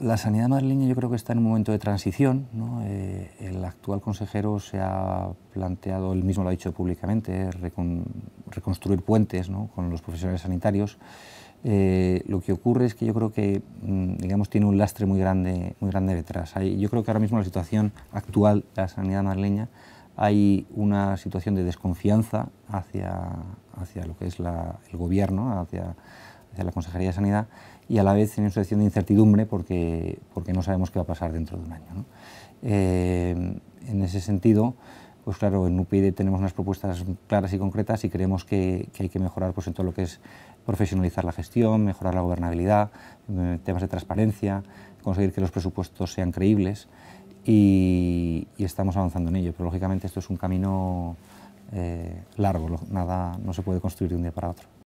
La sanidad madrileña yo creo que está en un momento de transición. Eh, el actual consejero se ha planteado, él mismo lo ha dicho públicamente, eh, reconstruir puentes con los profesionales sanitarios. Eh, lo que ocurre es que yo creo que mm, digamos, tiene un lastre muy grande, muy grande detrás. yo creo que ahora mismo la situación actual de la sanidad madrileña hay una situación de desconfianza hacia, hacia lo que es el gobierno, hacia de la Consejería de Sanidad y a la vez en una situación de incertidumbre porque, porque no sabemos qué va a pasar dentro de un año. Eh, en ese sentido, pues claro, en UPyD tenemos unas propuestas claras y concretas y creemos que, hay que mejorar pues, en todo lo que es profesionalizar la gestión, mejorar la gobernabilidad, mm, temas de transparencia, conseguir que los presupuestos sean creíbles y, estamos avanzando en ello. Pero lógicamente esto es un camino eh, largo, nada no se puede construir de un día para otro.